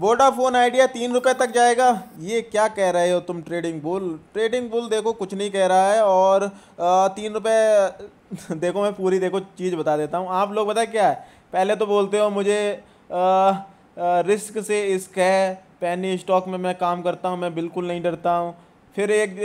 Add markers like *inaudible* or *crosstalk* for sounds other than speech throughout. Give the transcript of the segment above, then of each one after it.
Vodafone idea तीन रुपये तक जाएगा ये क्या कह रहे हो तुम ट्रेडिंग बुल ट्रेडिंग बुल देखो कुछ नहीं कह रहा है और तीन रुपये *laughs* देखो मैं पूरी देखो चीज़ बता देता हूँ आप लोग बताए क्या है पहले तो बोलते हो मुझे आ, आ, रिस्क से इस्क है पैनी स्टॉक में मैं काम करता हूँ मैं बिल्कुल नहीं डरता हूँ फिर एक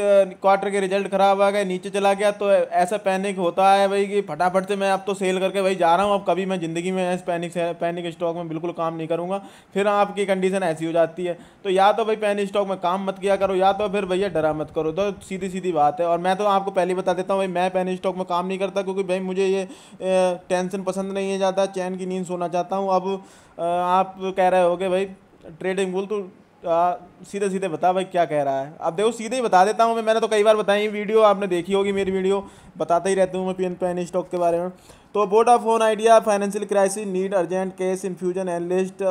क्वार्टर के रिजल्ट ख़राब आ गए नीचे चला गया तो ऐसा पैनिक होता है भाई कि फटाफट से मैं अब तो सेल करके भाई जा रहा हूँ अब कभी मैं ज़िंदगी में इस पैनिक से पैनिक स्टॉक में बिल्कुल काम नहीं करूँगा फिर आपकी कंडीशन ऐसी हो जाती है तो या तो भाई पैनिक स्टॉक में काम मत किया करो या तो फिर भैया डरा मत करो तो सीधी सीधी बात है और मैं तो आपको पहले बता देता हूँ भाई मैं पैनिक स्टॉक में काम नहीं करता क्योंकि भाई मुझे ये टेंशन पसंद नहीं है ज़्यादा चैन की नींद सोना चाहता हूँ अब आप कह रहे हो भाई ट्रेडिंग बोल तो सीधे सीधे बता भाई क्या कह रहा है अब देखो सीधे ही बता देता हूँ मैं मैंने तो कई बार बताई वीडियो आपने देखी होगी मेरी वीडियो बताता ही रहता हूँ मैं पी एन पैन स्टॉक के बारे में तो board of own idea financial crisis need urgent case infusion analyst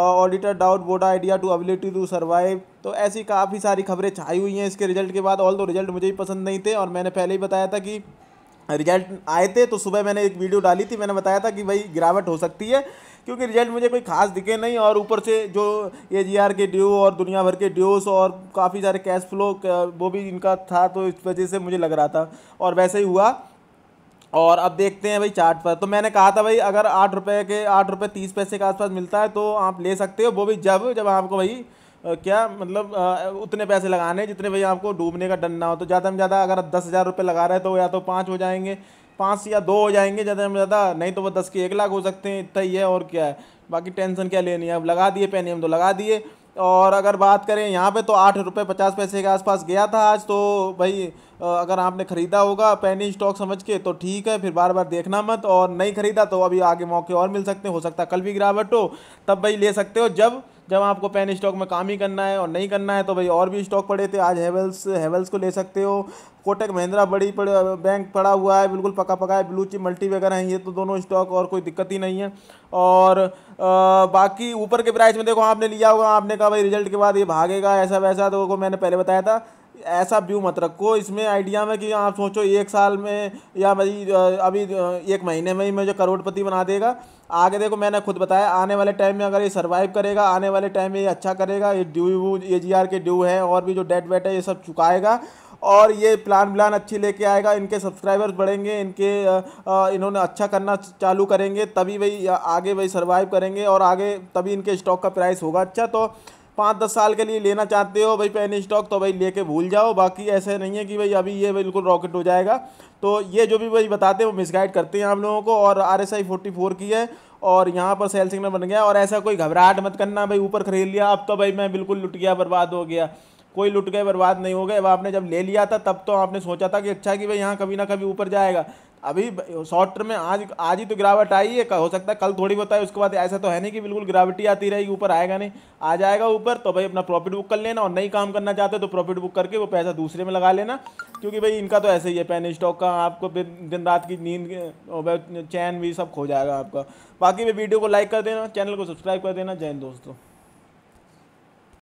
auditor doubt board idea to ability to survive तो ऐसी काफ़ी सारी खबरें छाई हुई हैं इसके रिजल्ट के बाद ऑल दो रिजल्ट मुझे ही पसंद नहीं थे और मैंने पहले ही बताया था कि रिजल्ट आए थे तो सुबह मैंने एक वीडियो डाली थी मैंने बताया था कि भाई गिरावट हो सकती है क्योंकि रिजल्ट मुझे कोई खास दिखे नहीं और ऊपर से जो ए जी आर के ड्यू और दुनिया भर के ड्यूस और काफ़ी सारे कैश फ्लो वो भी इनका था तो इस वजह से मुझे लग रहा था और वैसे ही हुआ और अब देखते हैं भाई चार्ट पर तो मैंने कहा था भाई अगर आठ रुपये के आठ रुपये तीस पैसे के आसपास मिलता है तो आप ले सकते हो वो भी जब जब आपको भाई क्या मतलब उतने पैसे लगाने जितने भाई आपको डूबने का डर ना हो तो ज़्यादा में ज़्यादा अगर दस हज़ार रुपये लगा रहे हैं तो या तो पाँच हो जाएंगे पाँच या दो हो जाएंगे ज़्यादा से ज़्यादा नहीं तो वह दस के एक लाख हो सकते हैं इतना ही है और क्या है बाकी टेंशन क्या लेनी है अब लगा दिए पेन हम तो लगा दिए और अगर बात करें यहाँ पे तो आठ रुपये पचास पैसे के आसपास गया था आज तो भाई अगर आपने ख़रीदा होगा पेनी स्टॉक समझ के तो ठीक है फिर बार बार देखना मत और नहीं ख़रीदा तो अभी आगे मौके और मिल सकते हो सकता कल भी गिरावट हो तब भाई ले सकते हो जब जब आपको पेन स्टॉक में काम ही करना है और नहीं करना है तो भाई और भी स्टॉक पड़े थे आज हेवल्स हेवल्स को ले सकते हो कोटक महिंद्रा बड़ी पड़, बैंक पड़ा हुआ है बिल्कुल पका पका है ब्लू चिप मल्टी वगैरह हैं ये तो दोनों स्टॉक और कोई दिक्कत ही नहीं है और आ, बाकी ऊपर के प्राइस में देखो आपने लिया होगा आपने कहा भाई रिजल्ट के बाद ये भागेगा ऐसा वैसा तो मैंने पहले बताया था ऐसा व्यू मत रखो इसमें आइडिया में कि आप सोचो एक साल में या भाई अभी एक महीने में ही मुझे करोड़पति बना देगा आगे देखो मैंने खुद बताया आने वाले टाइम में अगर ये सर्वाइव करेगा आने वाले टाइम में ये अच्छा करेगा ये due view A G R के ड्यू है और भी जो डेट वेट है ये सब चुकाएगा और ये प्लान व्लान अच्छी लेके आएगा इनके सब्सक्राइबर्स बढ़ेंगे इनके इन्होंने अच्छा करना चालू करेंगे तभी भाई आगे भाई सर्वाइव करेंगे और आगे तभी इनके स्टॉक का प्राइस होगा अच्छा तो पाँच दस साल के लिए लेना चाहते हो भाई पेनी स्टॉक तो भाई लेके भूल जाओ बाकी ऐसे नहीं है कि भाई अभी ये बिल्कुल रॉकेट हो जाएगा तो ये जो भी भाई बताते हैं वो मिसगाइड करते हैं आप लोगों को और R S I forty four की है और यहाँ पर सेल सिग्नल बन गया और ऐसा कोई घबराहट मत करना भाई ऊपर खरीद लिया अब तो भाई मैं बिल्कुल लुट गया बर्बाद हो गया कोई लुट गए बर्बाद नहीं हो गए अब आपने जब ले लिया था तब तो आपने सोचा था कि अच्छा कि भाई यहाँ कभी ना कभी ऊपर जाएगा अभी शॉर्ट टर्म में आज आज ही तो गिरावट आई है हो सकता है कल थोड़ी बताए उसके बाद ऐसा तो है नहीं कि बिल्कुल गिरावटी आती रहेगी ऊपर आएगा नहीं आ जाएगा ऊपर तो भाई अपना प्रॉफिट बुक कर लेना और नहीं काम करना चाहते हो तो प्रॉफिट बुक करके वो पैसा दूसरे में लगा लेना क्योंकि भाई इनका तो ऐसे ही है पेन स्टॉक का आपको दिन रात की नींद चैन भी सब खो जाएगा आपका बाकी भी वीडियो को लाइक कर देना चैनल को सब्सक्राइब कर देना जैन दोस्तों